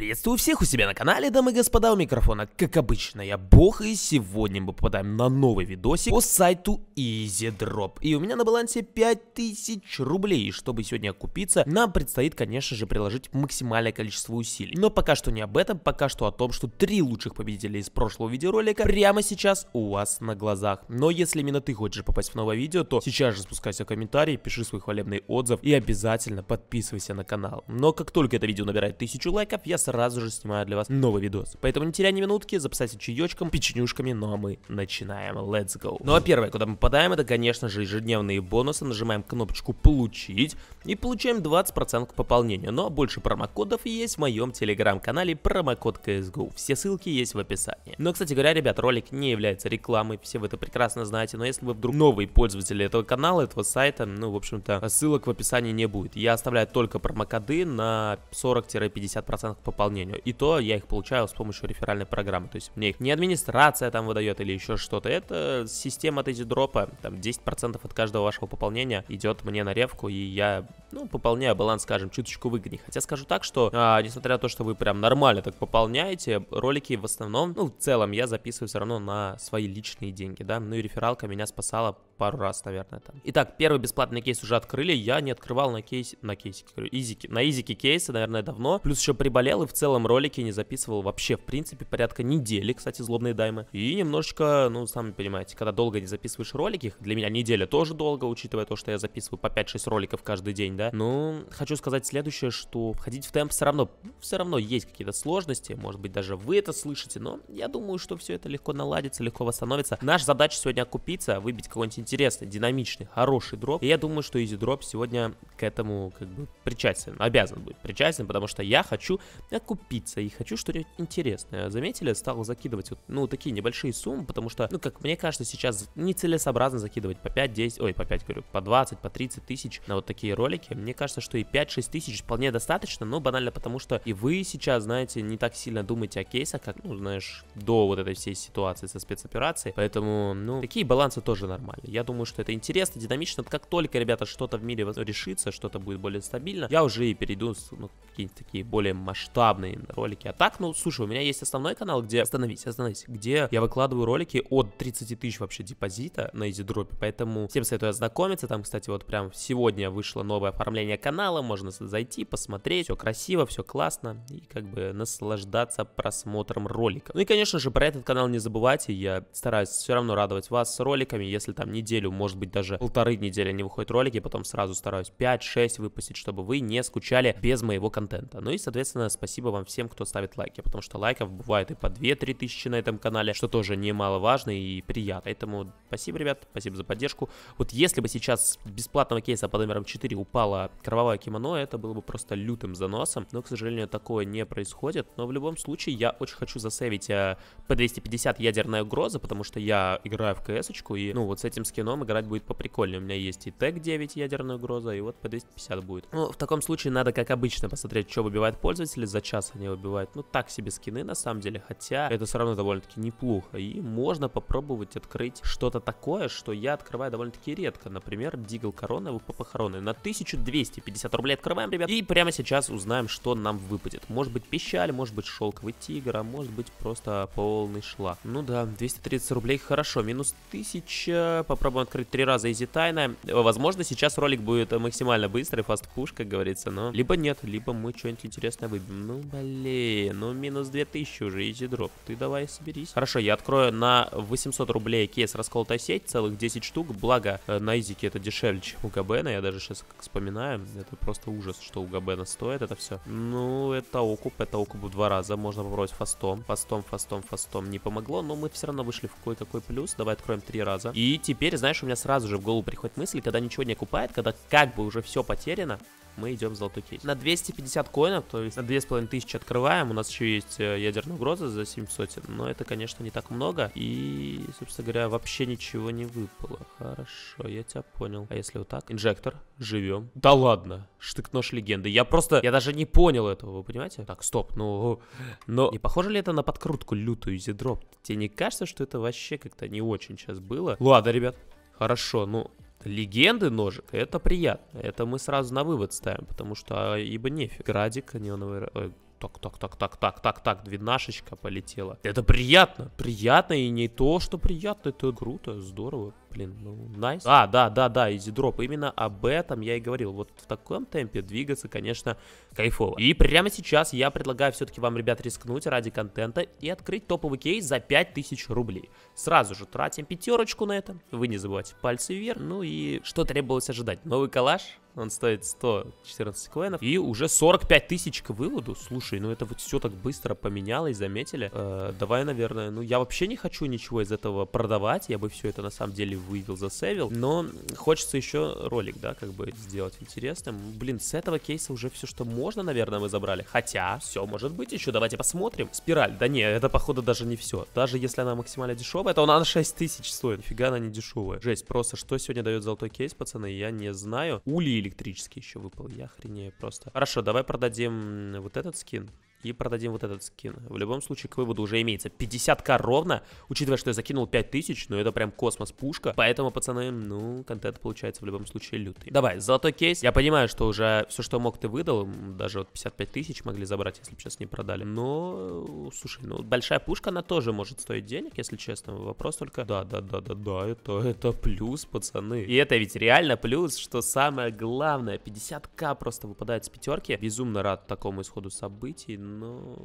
Приветствую всех у себя на канале, дамы и господа, у микрофона, как обычно, я Бог, и сегодня мы попадаем на новый видосик по сайту EasyDrop. И у меня на балансе 5000 рублей, и чтобы сегодня окупиться, нам предстоит, конечно же, приложить максимальное количество усилий. Но пока что не об этом, пока что о том, что три лучших победителя из прошлого видеоролика прямо сейчас у вас на глазах. Но если именно ты хочешь попасть в новое видео, то сейчас же спускайся в комментарии, пиши свой хвалебный отзыв и обязательно подписывайся на канал. Но как только это видео набирает 1000 лайков, я сразу сразу же снимаю для вас новый видос. Поэтому не теряй ни минутки, запасайся чаечком, печенюшками, ну а мы начинаем. Let's go. Ну а первое, куда мы попадаем, это, конечно же, ежедневные бонусы. Нажимаем кнопочку «Получить» и получаем 20% к пополнению. Но ну, а больше промокодов есть в моем телеграм-канале промокод CSGO. Все ссылки есть в описании. Но, ну, кстати говоря, ребят, ролик не является рекламой, все вы это прекрасно знаете, но если вы вдруг новый пользователь этого канала, этого сайта, ну, в общем-то, ссылок в описании не будет. Я оставляю только промокоды на 40-50% пополнения исполнению. И то я их получаю с помощью реферальной программы. То есть мне их не администрация там выдает или еще что-то. Это система дропа Там 10% от каждого вашего пополнения идет мне на ревку, и я, ну, пополняю баланс, скажем, чуточку выгоднее. Хотя скажу так, что, а, несмотря на то, что вы прям нормально так пополняете, ролики в основном, ну, в целом я записываю все равно на свои личные деньги, да. Ну и рефералка меня спасала пару раз, наверное, там. Итак, первый бесплатный кейс уже открыли, я не открывал на кейсе, на кейсике, говорю, изики, на изике кейсы, наверное, давно, плюс еще приболел и в целом ролики не записывал вообще, в принципе, порядка недели, кстати, злобные даймы, и немножечко, ну, сами понимаете, когда долго не записываешь ролики, для меня неделя тоже долго, учитывая то, что я записываю по 5-6 роликов каждый день, да, ну, хочу сказать следующее, что входить в темп все равно, ну, все равно есть какие-то сложности, может быть, даже вы это слышите, но я думаю, что все это легко наладится, легко восстановится. Наша задача сегодня окупиться, выбить какой-нибудь интересный, динамичный, хороший дроп. И я думаю, что изи дроп сегодня к этому как бы причастен, обязан быть причастен, потому что я хочу окупиться и хочу что-нибудь интересное. Заметили, стал закидывать вот, ну, такие небольшие суммы, потому что, ну, как мне кажется, сейчас нецелесообразно закидывать по 5-10, ой, по 5, говорю, по 20, по 30 тысяч на вот такие ролики. Мне кажется, что и 5-6 тысяч вполне достаточно, но банально потому, что и вы сейчас, знаете, не так сильно думаете о кейсах, как, ну, знаешь, до вот этой всей ситуации со спецоперацией. Поэтому, ну, такие балансы тоже нормальные. Я я думаю, что это интересно, динамично. Как только, ребята, что-то в мире решится, что-то будет более стабильно, я уже и перейду ну, какие то такие более масштабные ролики. А так, ну, слушай, у меня есть основной канал, где... Остановись, остановись. Где я выкладываю ролики от 30 тысяч вообще депозита на EasyDrop, поэтому всем советую ознакомиться. Там, кстати, вот прям сегодня вышло новое оформление канала, можно зайти, посмотреть, все красиво, все классно, и как бы наслаждаться просмотром ролика. Ну и, конечно же, про этот канал не забывайте, я стараюсь все равно радовать вас роликами, если там не неделю, может быть, даже полторы недели не выходят ролики, потом сразу стараюсь 5-6 выпустить, чтобы вы не скучали без моего контента. Ну и, соответственно, спасибо вам всем, кто ставит лайки, потому что лайков бывает и по 2-3 тысячи на этом канале, что тоже немаловажно и приятно. Поэтому спасибо, ребят, спасибо за поддержку. Вот если бы сейчас бесплатного кейса под номером 4 упала кровавое кимоно, это было бы просто лютым заносом, но, к сожалению, такое не происходит. Но в любом случае, я очень хочу засейвить э, по 250 ядерная угроза, потому что я играю в кс и, ну, вот с этим скином играть будет поприкольнее. У меня есть и тег 9 ядерная угроза, и вот по 250 будет. Ну, в таком случае надо, как обычно, посмотреть, что выбивает пользователи. За час они выбивают. Ну, так себе скины, на самом деле. Хотя, это все равно довольно-таки неплохо. И можно попробовать открыть что-то такое, что я открываю довольно-таки редко. Например, Дигл Корона, по Похороны. На 1250 рублей открываем, ребят. И прямо сейчас узнаем, что нам выпадет. Может быть, пищаль, может быть, шелковый тигр, а может быть, просто полный шлак. Ну да, 230 рублей, хорошо. Минус 1000 по попробуем открыть три раза изи тайна. Э, возможно, сейчас ролик будет максимально быстрый, фаст фастпуш, как говорится, но... Либо нет, либо мы что-нибудь интересное выбьем. Ну, блин, ну минус 2000 уже изи дроп. Ты давай соберись. Хорошо, я открою на 800 рублей кейс расколотая сеть, целых 10 штук. Благо, э, на изике это дешевле, чем у Габена. Я даже сейчас как вспоминаю, это просто ужас, что у Габена стоит это все. Ну, это окуп, это окуп два раза. Можно попробовать фастом, фастом, фастом, фастом. Не помогло, но мы все равно вышли в какой какой плюс. Давай откроем три раза. И теперь теперь, знаешь, у меня сразу же в голову приходит мысль, когда ничего не окупает, когда как бы уже все потеряно, мы идем в золотой кейс. На 250 коинов, то есть на 2500 открываем. У нас еще есть э, ядерная угроза за 700, но это, конечно, не так много. И, собственно говоря, вообще ничего не выпало. Хорошо, я тебя понял. А если вот так? Инжектор, живем. Да ладно, штык-нож легенды. Я просто, я даже не понял этого, вы понимаете? Так, стоп, ну, но не похоже ли это на подкрутку лютую зидроп? Тебе не кажется, что это вообще как-то не очень сейчас было? Ладно, ребят, хорошо, ну, легенды ножек, это приятно. Это мы сразу на вывод ставим, потому что а, ибо нефиг. Градик, неоновый... Ой, так, так, так, так, так, так, так, двенашечка полетела. Это приятно, приятно и не то, что приятно, это круто, здорово. Блин, ну, найс. Nice. А, да, да, да, изидроп Именно об этом я и говорил. Вот в таком темпе двигаться, конечно, кайфово. И прямо сейчас я предлагаю все-таки вам, ребят, рискнуть ради контента и открыть топовый кейс за 5000 рублей. Сразу же тратим пятерочку на это. Вы не забывайте пальцы вверх. Ну и что требовалось ожидать? Новый коллаж? Он стоит 114 коинов. И уже 45 тысяч к выводу. Слушай, ну это вот все так быстро поменялось, заметили? Э, давай, наверное, ну я вообще не хочу ничего из этого продавать. Я бы все это на самом деле вывел, засейвил. Но хочется еще ролик, да, как бы сделать интересным. Блин, с этого кейса уже все, что можно, наверное, мы забрали. Хотя, все может быть еще. Давайте посмотрим. Спираль. Да не, это, походу, даже не все. Даже если она максимально дешевая, то она 6 тысяч стоит. Нифига она не дешевая. Жесть, просто что сегодня дает золотой кейс, пацаны, я не знаю. Ули электрический еще выпал. Я хренею просто. Хорошо, давай продадим вот этот скин и продадим вот этот скин. В любом случае, к выводу уже имеется 50к ровно, учитывая, что я закинул 5000, но ну, это прям космос-пушка. Поэтому, пацаны, ну, контент получается в любом случае лютый. Давай, золотой кейс. Я понимаю, что уже все, что мог, ты выдал. Даже вот 55 тысяч могли забрать, если бы сейчас не продали. Но, слушай, ну, большая пушка, она тоже может стоить денег, если честно. Вопрос только... Да, да, да, да, да, это, это плюс, пацаны. И это ведь реально плюс, что самое главное, 50к просто выпадает с пятерки. Безумно рад такому исходу событий, но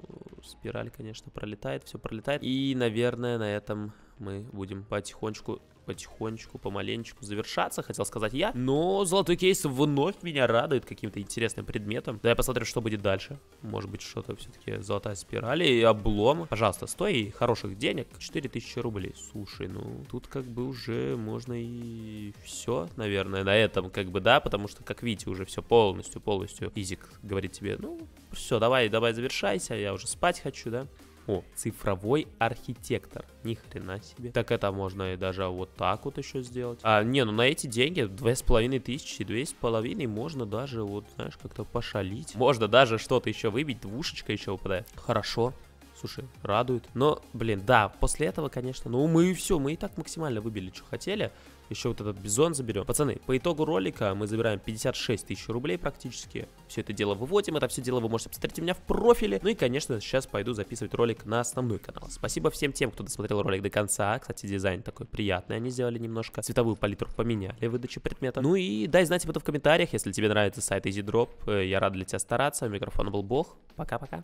спираль, конечно, пролетает, все пролетает. И, наверное, на этом мы будем потихонечку потихонечку, помаленечку завершаться, хотел сказать я. Но золотой кейс вновь меня радует каким-то интересным предметом. Давай посмотрим, что будет дальше. Может быть, что-то все-таки золотая спираль и облом. Пожалуйста, стой, хороших денег. 4000 рублей. Слушай, ну, тут как бы уже можно и все, наверное, на этом как бы, да, потому что, как видите, уже все полностью, полностью. Изик говорит тебе, ну, все, давай, давай, завершайся, я уже спать хочу, да. О, цифровой архитектор. Ни хрена себе. Так это можно и даже вот так вот еще сделать. А, не, ну на эти деньги с половиной с половиной можно даже вот, знаешь, как-то пошалить. Можно даже что-то еще выбить, двушечка еще выпадает. Хорошо. Слушай, радует. Но, блин, да, после этого, конечно, ну мы и все, мы и так максимально выбили, что хотели. Еще вот этот бизон заберем. Пацаны, по итогу ролика мы забираем 56 тысяч рублей практически. Все это дело выводим, это все дело вы можете посмотреть у меня в профиле. Ну и, конечно, сейчас пойду записывать ролик на основной канал. Спасибо всем тем, кто досмотрел ролик до конца. Кстати, дизайн такой приятный они сделали немножко. Цветовую палитру поменяли, выдачи предметов. Ну и дай знать об этом в комментариях, если тебе нравится сайт EasyDrop. Э, я рад для тебя стараться. У микрофона был Бог. Пока-пока.